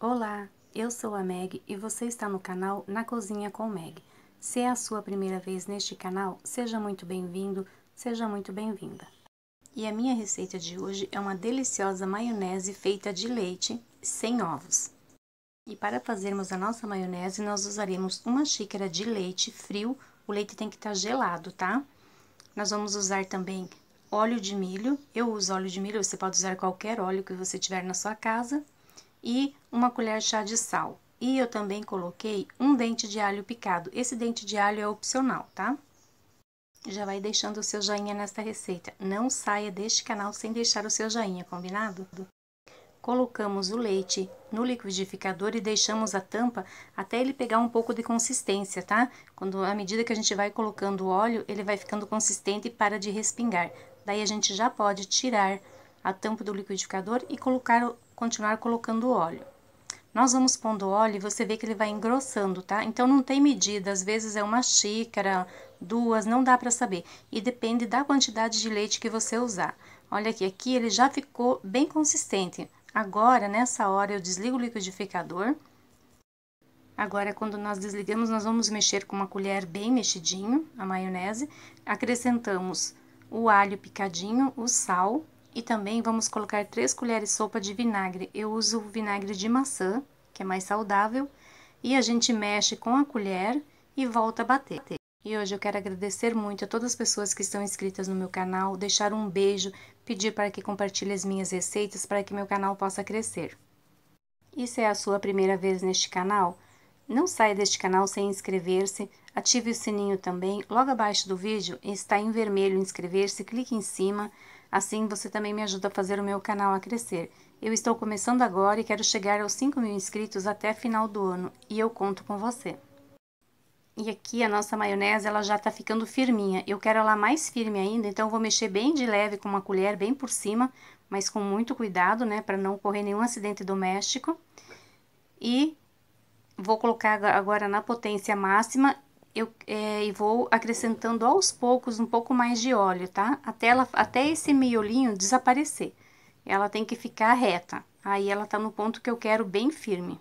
Olá, eu sou a Meg e você está no canal Na Cozinha com Meg. Se é a sua primeira vez neste canal, seja muito bem-vindo, seja muito bem-vinda. E a minha receita de hoje é uma deliciosa maionese feita de leite sem ovos. E para fazermos a nossa maionese, nós usaremos uma xícara de leite frio, o leite tem que estar tá gelado, tá? Nós vamos usar também óleo de milho, eu uso óleo de milho, você pode usar qualquer óleo que você tiver na sua casa, e uma colher de chá de sal. E eu também coloquei um dente de alho picado. Esse dente de alho é opcional, tá? Já vai deixando o seu joinha nesta receita. Não saia deste canal sem deixar o seu joinha, combinado? Colocamos o leite no liquidificador e deixamos a tampa até ele pegar um pouco de consistência, tá? Quando, à medida que a gente vai colocando o óleo, ele vai ficando consistente e para de respingar. Daí a gente já pode tirar a tampa do liquidificador e colocar continuar colocando óleo. Nós vamos pondo óleo e você vê que ele vai engrossando, tá? Então, não tem medida, às vezes é uma xícara, duas, não dá pra saber. E depende da quantidade de leite que você usar. Olha aqui, aqui ele já ficou bem consistente. Agora, nessa hora, eu desligo o liquidificador. Agora, quando nós desligamos, nós vamos mexer com uma colher bem mexidinho, a maionese. Acrescentamos o alho picadinho, o sal, e também vamos colocar 3 colheres de sopa de vinagre. Eu uso vinagre de maçã, que é mais saudável, e a gente mexe com a colher e volta a bater. E hoje eu quero agradecer muito a todas as pessoas que estão inscritas no meu canal, deixar um beijo, pedir para que compartilhe as minhas receitas para que meu canal possa crescer. E se é a sua primeira vez neste canal, não saia deste canal sem inscrever-se, ative o sininho também, logo abaixo do vídeo está em vermelho inscrever-se, clique em cima, Assim, você também me ajuda a fazer o meu canal a crescer. Eu estou começando agora e quero chegar aos 5 mil inscritos até final do ano, e eu conto com você. E aqui a nossa maionese, ela já tá ficando firminha. Eu quero ela mais firme ainda, então vou mexer bem de leve com uma colher, bem por cima, mas com muito cuidado, né, para não ocorrer nenhum acidente doméstico. E vou colocar agora na potência máxima eu é, vou acrescentando aos poucos um pouco mais de óleo, tá? Até, ela, até esse miolinho desaparecer. Ela tem que ficar reta. Aí ela tá no ponto que eu quero bem firme.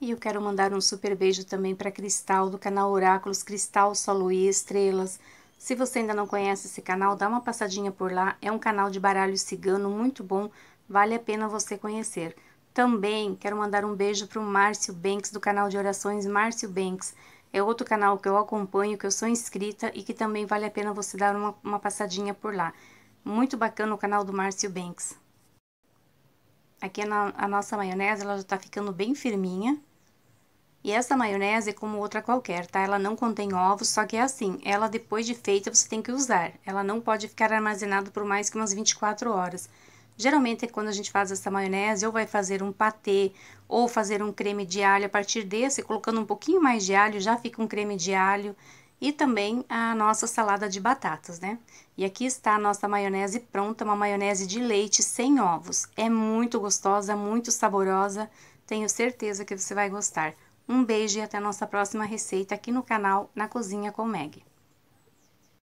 E eu quero mandar um super beijo também para Cristal do canal Oráculos Cristal Sol e Estrelas. Se você ainda não conhece esse canal, dá uma passadinha por lá. É um canal de baralho cigano muito bom, vale a pena você conhecer. Também quero mandar um beijo para o Márcio Banks do canal de orações Márcio Banks é outro canal que eu acompanho, que eu sou inscrita e que também vale a pena você dar uma, uma passadinha por lá. Muito bacana o canal do Márcio Banks. Aqui é na, a nossa maionese, ela já tá ficando bem firminha. E essa maionese é como outra qualquer, tá? Ela não contém ovos, só que é assim, ela depois de feita você tem que usar. Ela não pode ficar armazenada por mais que umas 24 horas. Geralmente, quando a gente faz essa maionese, ou vai fazer um patê, ou fazer um creme de alho a partir desse, colocando um pouquinho mais de alho, já fica um creme de alho. E também a nossa salada de batatas, né? E aqui está a nossa maionese pronta, uma maionese de leite sem ovos. É muito gostosa, muito saborosa, tenho certeza que você vai gostar. Um beijo e até a nossa próxima receita aqui no canal Na Cozinha com Meg.